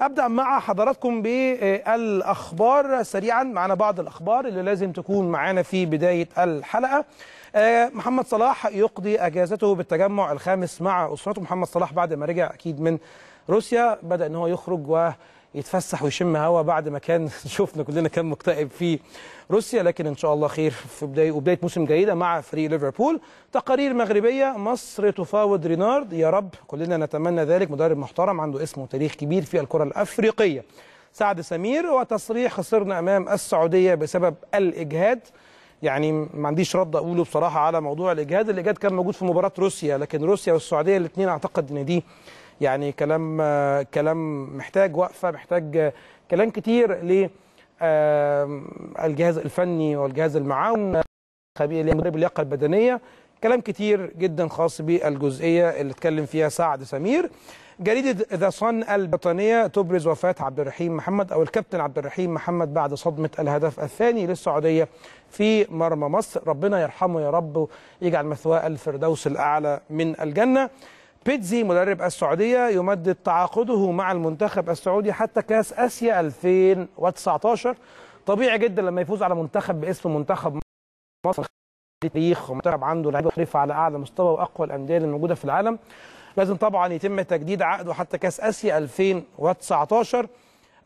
ابدا مع حضراتكم بالاخبار سريعا معنا بعض الاخبار اللي لازم تكون معانا في بدايه الحلقه آه، محمد صلاح يقضي اجازته بالتجمع الخامس مع اسرته محمد صلاح بعد ما رجع اكيد من روسيا بدا ان هو يخرج و يتفسح ويشم هواء بعد ما كان شفنا كلنا كان مكتئب في روسيا لكن ان شاء الله خير في بدايه وبدايه موسم جيده مع فريق ليفربول تقارير مغربيه مصر تفاوض رينارد يا رب كلنا نتمنى ذلك مدرب محترم عنده اسم وتاريخ كبير في الكره الافريقيه سعد سمير وتصريح خسرنا امام السعوديه بسبب الاجهاد يعني ما عنديش رد اقوله بصراحه على موضوع الاجهاد الاجهاد كان موجود في مباراه روسيا لكن روسيا والسعوديه الاثنين اعتقد ان دي يعني كلام كلام محتاج وقفه محتاج كلام كتير ل الجهاز الفني والجهاز المعاون مدرب اللياقه البدنيه كلام كتير جدا خاص بالجزئيه اللي اتكلم فيها سعد سمير جريدة ذا صن البريطانية تبرز وفاة عبد الرحيم محمد أو الكابتن عبد الرحيم محمد بعد صدمة الهدف الثاني للسعودية في مرمى مصر ربنا يرحمه يا رب ويجعل مثواه الفردوس الأعلى من الجنة بيتزي مدرب السعودية يمدد تعاقده مع المنتخب السعودي حتى كاس آسيا 2019 طبيعي جدا لما يفوز على منتخب باسم منتخب مصر تاريخ ومنتخب عنده لعيبه حريفة على اعلى مستوى واقوى الانديه اللي موجوده في العالم لازم طبعا يتم تجديد عقده حتى كاس اسيا 2019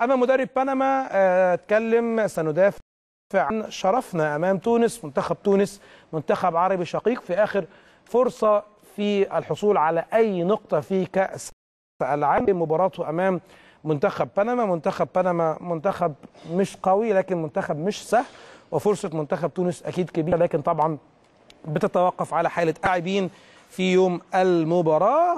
اما مدرب بنما اتكلم آه، سندافع عن شرفنا امام تونس منتخب تونس منتخب عربي شقيق في اخر فرصه في الحصول على أي نقطة في كأس العالم مباراته أمام منتخب بنما منتخب بنما منتخب مش قوي لكن منتخب مش سهل وفرصة منتخب تونس أكيد كبيرة لكن طبعا بتتوقف على حالة لاعبين في يوم المباراة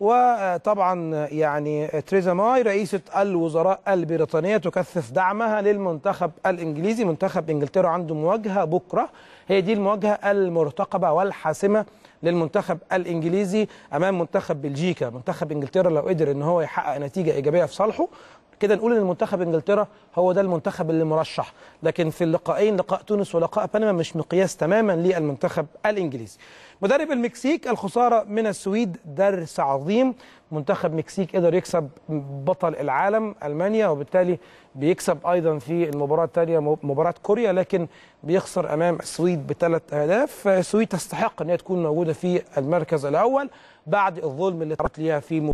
وطبعا يعني تريزا ماي رئيسة الوزراء البريطانية تكثف دعمها للمنتخب الإنجليزي منتخب إنجلترا عنده مواجهة بكرة هي دي المواجهة المرتقبة والحاسمة للمنتخب الانجليزي امام منتخب بلجيكا منتخب انجلترا لو قدر ان هو يحقق نتيجه ايجابيه في صالحه كده نقول ان المنتخب انجلترا هو ده المنتخب اللي مرشح لكن في اللقاءين لقاء تونس ولقاء بنما مش مقياس تماما للمنتخب الانجليزي مدرب المكسيك الخساره من السويد درس عظيم منتخب مكسيك قدر يكسب بطل العالم المانيا وبالتالي بيكسب ايضا في المباراه الثانيه مباراه كوريا لكن بيخسر امام السويد بثلاث اهداف السويد تستحق ان هي تكون موجوده في المركز الاول بعد الظلم اللي تعرضت ليها في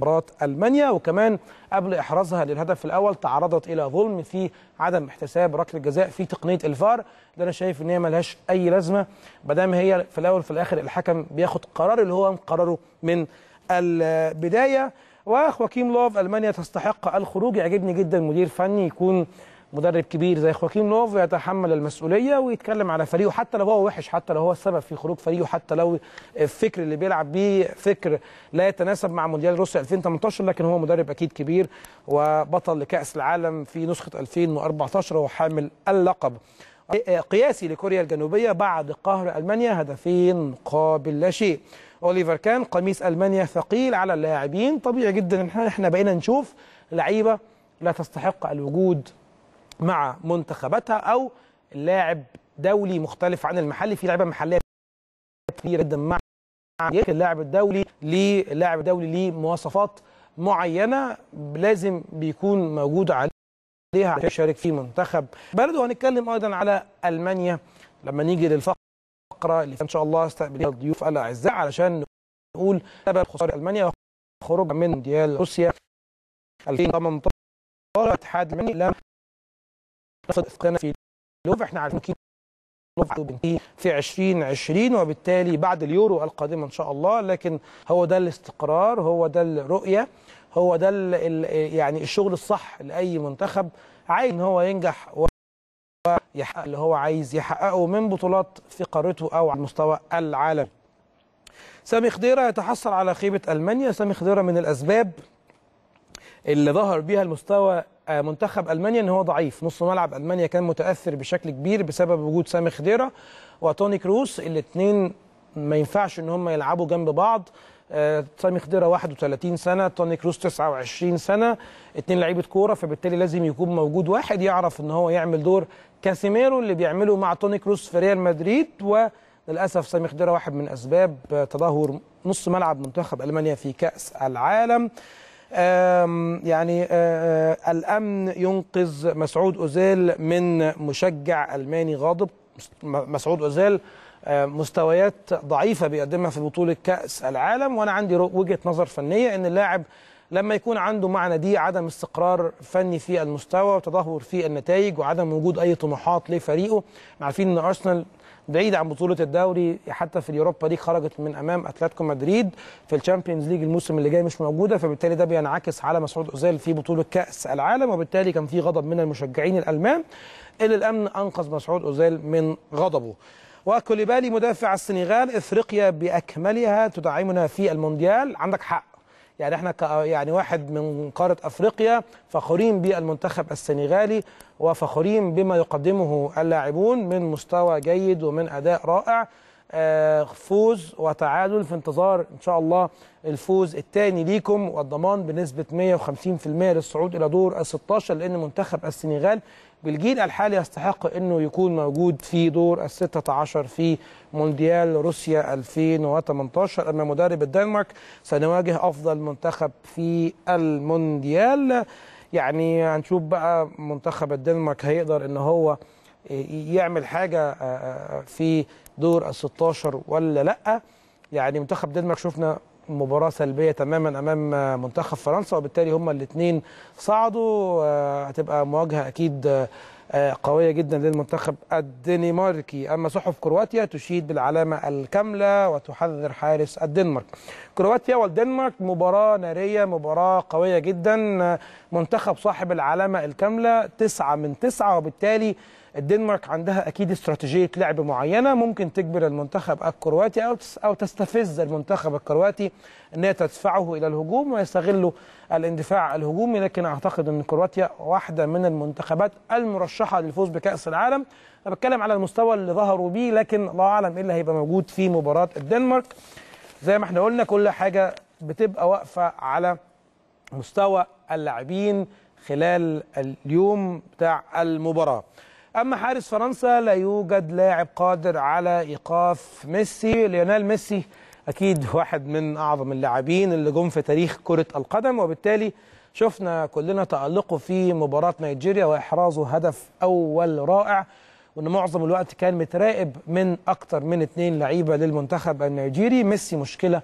مباراة ألمانيا وكمان قبل إحرازها للهدف الأول تعرضت إلى ظلم في عدم احتساب ركلة جزاء في تقنية الفار اللي أنا شايف إن هي ملهاش أي لازمة ما دام هي في الأول في الآخر الحكم بياخد قرار اللي هو مقرره من البداية وخواكيم لوف ألمانيا تستحق الخروج يعجبني جدا مدير فني يكون مدرب كبير زي خواكين نوف يتحمل المسؤوليه ويتكلم على فريقه حتى لو هو وحش حتى لو هو السبب في خروج فريقه حتى لو الفكر اللي بيلعب بيه فكر لا يتناسب مع مونديال روسيا 2018 لكن هو مدرب اكيد كبير وبطل لكاس العالم في نسخه 2014 وحامل اللقب قياسي لكوريا الجنوبيه بعد قهر المانيا هدفين قابل لا شيء اوليفر كان قميص المانيا ثقيل على اللاعبين طبيعي جدا احنا بقينا نشوف لعيبه لا تستحق الوجود مع منتخباتها او لاعب دولي مختلف عن المحلي في لعبة محليه كثير جدا مع اللاعب الدولي ليه الدولي ليه مواصفات معينه لازم بيكون موجود عليها عشان يشارك في منتخب بلده وهنتكلم ايضا على المانيا لما نيجي للفقره اللي ان شاء الله استقبل الضيوف الاعزاء علشان نقول سبب خساره المانيا وخروجها من مونديال روسيا 2018 الاتحاد المانيا لم قصد في لوف احنا عارفين كيلو في 2020 وبالتالي بعد اليورو القادمة إن شاء الله لكن هو ده الاستقرار هو ده الرؤية هو ده يعني الشغل الصح لأي منتخب عايز إن هو ينجح ويحقق اللي هو عايز يحققه من بطولات في قارته أو على المستوى العالمي سامي خضيرة يتحصل على خيبة ألمانيا سامي خضيرة من الأسباب اللي ظهر بيها المستوى آه، منتخب المانيا ان هو ضعيف نص ملعب المانيا كان متاثر بشكل كبير بسبب وجود سامي خديره وتوني كروس الاثنين ما ينفعش ان هم يلعبوا جنب بعض آه، سامي خضيره 31 سنه توني كروس 29 سنه اثنين لعيبه كوره فبالتالي لازم يكون موجود واحد يعرف ان هو يعمل دور كاسيميرو اللي بيعمله مع توني كروس في ريال مدريد وللاسف سامي خضيره واحد من اسباب تدهور نص ملعب منتخب المانيا في كاس العالم يعني الأمن ينقذ مسعود أوزيل من مشجع ألماني غاضب مسعود أوزيل مستويات ضعيفة بيقدمها في بطولة كأس العالم وأنا عندي وجهة نظر فنية أن اللاعب لما يكون عنده معنى دي عدم استقرار فني في المستوى وتدهور في النتائج وعدم وجود أي طموحات لفريقه عارفين أن أرسنال بعيد عن بطوله الدوري حتى في اليوروبا ليج خرجت من امام اتلتيكو مدريد في الشامبيونز ليج الموسم اللي جاي مش موجوده فبالتالي ده بينعكس على مسعود اوزيل في بطوله كاس العالم وبالتالي كان في غضب من المشجعين الالمان اللي الامن انقذ مسعود اوزيل من غضبه وكوليبالي مدافع السنغال افريقيا باكملها تدعمنا في المونديال عندك حق يعني احنا يعني واحد من قاره افريقيا فخورين بالمنتخب السنغالي وفخورين بما يقدمه اللاعبون من مستوى جيد ومن اداء رائع آه، فوز وتعادل في انتظار ان شاء الله الفوز الثاني ليكم والضمان بنسبه 150% للصعود الى دور ال 16 لان منتخب السنغال بالجيل الحالي يستحق انه يكون موجود في دور ال 16 في مونديال روسيا 2018 اما مدرب الدنمارك سنواجه افضل منتخب في المونديال يعني هنشوف بقى منتخب الدنمارك هيقدر ان هو يعمل حاجه آه، آه، آه، في دور ال 16 ولا لا يعني منتخب الدنمارك شفنا مباراه سلبيه تماما امام منتخب فرنسا وبالتالي هما الاثنين صعدوا آه، هتبقى مواجهه اكيد آه، قويه جدا للمنتخب الدنماركي اما صحف كرواتيا تشيد بالعلامه الكامله وتحذر حارس الدنمارك كرواتيا والدنمارك مباراه ناريه مباراه قويه جدا آه، منتخب صاحب العلامه الكامله تسعة من تسعة وبالتالي الدنمارك عندها اكيد استراتيجيه لعب معينه ممكن تجبر المنتخب الكرواتي او او تستفز المنتخب الكرواتي ان تدفعه الى الهجوم ويستغلوا الاندفاع الهجومي لكن اعتقد ان كرواتيا واحده من المنتخبات المرشحه للفوز بكاس العالم انا بتكلم على المستوى اللي ظهروا بيه لكن الله اعلم ايه اللي هيبقى موجود في مباراه الدنمارك زي ما احنا قلنا كل حاجه بتبقى واقفه على مستوى اللاعبين خلال اليوم بتاع المباراه أما حارس فرنسا لا يوجد لاعب قادر على إيقاف ميسي ليونيل ميسي أكيد واحد من أعظم اللاعبين اللي جم في تاريخ كرة القدم وبالتالي شفنا كلنا تألقه في مباراة نيجيريا وإحرازه هدف أول رائع وان معظم الوقت كان متراقب من اكتر من اثنين لعيبه للمنتخب النيجيري ميسي مشكله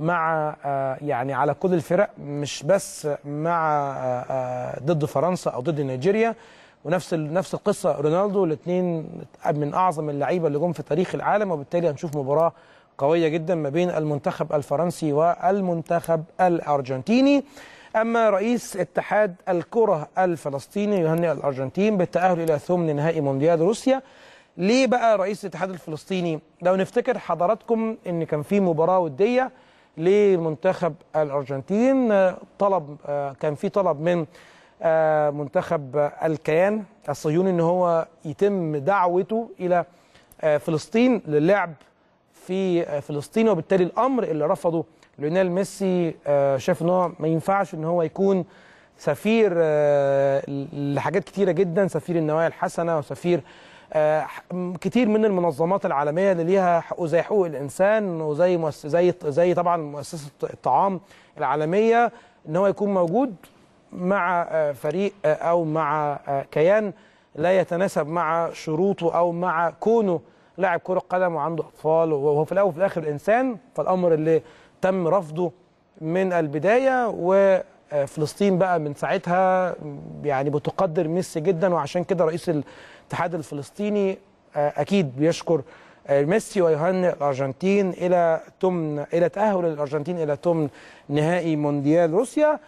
مع آه، يعني على كل الفرق مش بس مع آه، آه، ضد فرنسا او ضد نيجيريا ونفس نفس القصه رونالدو الاثنين من اعظم اللعيبه اللي جم في تاريخ العالم وبالتالي هنشوف مباراه قويه جدا ما بين المنتخب الفرنسي والمنتخب الارجنتيني اما رئيس اتحاد الكره الفلسطيني يهنئ الارجنتين بالتاهل الى ثمن نهائي مونديال روسيا ليه بقى رئيس الاتحاد الفلسطيني لو نفتكر حضراتكم ان كان في مباراه وديه لمنتخب الارجنتين طلب كان في طلب من آه، منتخب الكيان الصهيوني ان هو يتم دعوته الى آه، فلسطين للعب في آه، فلسطين وبالتالي الامر اللي رفضه ليونيل ميسي شاف ان هو ما ينفعش ان هو يكون سفير لحاجات كتيره جدا سفير النوايا الحسنه وسفير كتير من المنظمات العالميه اللي ليها حقوق زي حقوق الانسان وزي زي زي طبعا مؤسسه الطعام العالميه ان هو يكون موجود مع آه، فريق آه، أو مع آه، كيان لا يتناسب مع شروطه أو مع كونه لاعب كرة قدم وعنده أطفال وهو في الأول وفي الآخر إنسان فالأمر اللي تم رفضه من البداية وفلسطين بقى من ساعتها يعني بتقدر ميسي جدا وعشان كده رئيس الاتحاد الفلسطيني أكيد بيشكر ميسي ويهنئ الارجنتين الى تمن الى تاهل الارجنتين الى تمن نهائي مونديال روسيا